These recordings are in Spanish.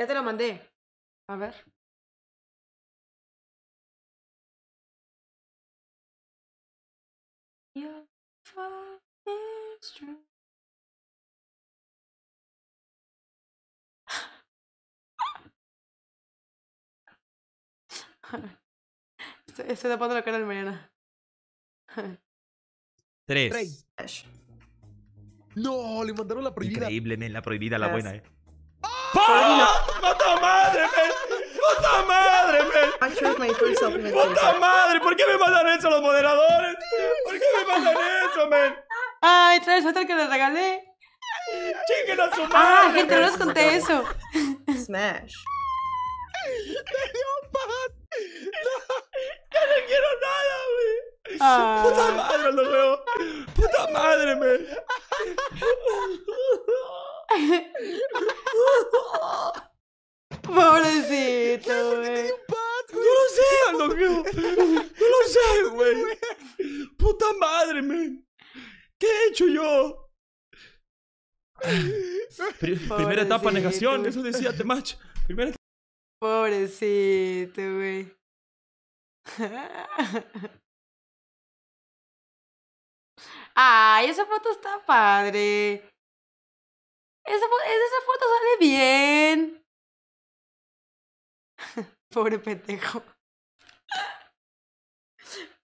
Ya te lo mandé. A ver. Estoy, estoy tapando la cara de mañana. Tres. No, le mandaron la prohibida. Increíble, la prohibida, la buena, eh. ¡Ah! ¡Puta madre, men! ¡Puta madre, men! ¡Puta madre! ¿Por qué me mandan eso los moderadores? ¿Por qué me mandan eso, men? Ay, traes otro que le regalé. ¡Chinguen a su ah, madre! Ah, gente, no les conté eso. Smash. ¡Te dio paz! ¡No! ¡Ya no quiero nada, güey! Ah. ¡Puta madre, lo veo! ¡Puta madre, men! Pobrecito, güey. Yo lo sé, mío. Yo lo sé, güey. Puta madre, man. ¿Qué he hecho yo? primera etapa, negación. Eso decía Temach. Primera Pobrecito, güey. Ay, esa foto está padre. Esa, esa foto sale bien. Pobre pendejo.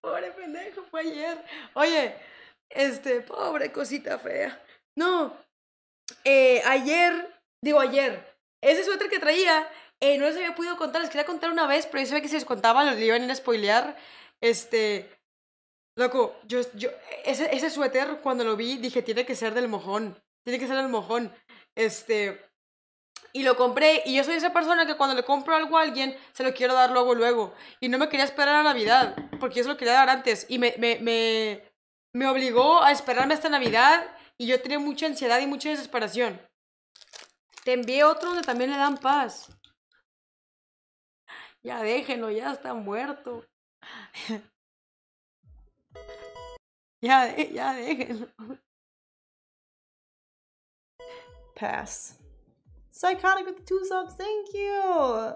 pobre pendejo, fue ayer. Oye, este, pobre cosita fea. No, eh, ayer, digo ayer, ese suéter que traía, eh, no les había podido contar, les quería contar una vez, pero yo sabía que si les contaba, los iban a spoilear. Este, loco, yo, yo, ese, ese suéter, cuando lo vi, dije, tiene que ser del mojón, tiene que ser del mojón. Este, y lo compré y yo soy esa persona que cuando le compro algo a alguien se lo quiero dar luego luego y no me quería esperar a Navidad porque yo se lo quería dar antes y me, me, me, obligó a esperarme hasta Navidad y yo tenía mucha ansiedad y mucha desesperación. Te envié otro donde también le dan paz. Ya déjenlo, ya está muerto. ya, ya déjenlo. Paz. Psychotic with the two subs, thank you.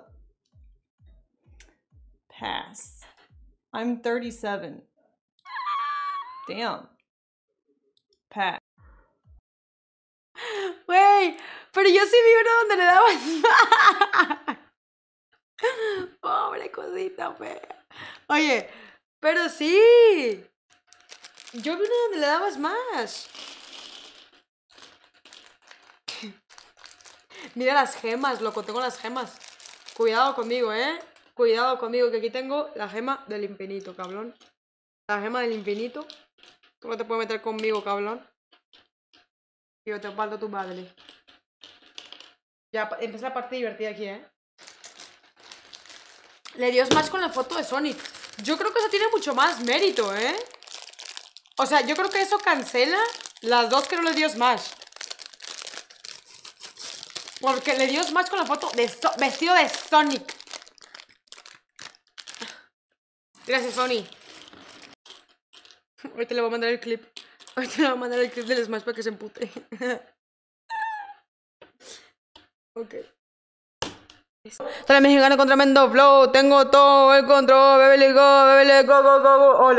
Pass. I'm 37. Damn. Pass. Wey, pero yo sí vi uno donde le daban. Pobre cosita fea. Oye, pero sí. Yo vi uno donde le dabas más. Mira las gemas, loco, tengo las gemas. Cuidado conmigo, ¿eh? Cuidado conmigo, que aquí tengo la gema del infinito, cabrón. La gema del infinito. ¿Cómo te puedes meter conmigo, cabrón. Yo te parto tu madre. Ya, empieza la parte divertida aquí, ¿eh? Le dio más con la foto de Sonic. Yo creo que eso tiene mucho más mérito, ¿eh? O sea, yo creo que eso cancela las dos que no le dio Smash. Porque le dio smash con la foto de vestido de Sonic. Gracias, Sonic Ahorita le voy a mandar el clip. Ahorita le voy a mandar el clip del smash para que se empute. ok. Sale mexicano contra Mendo Flow. Tengo todo el control. Bebele go, bebele go, go, go. Hola.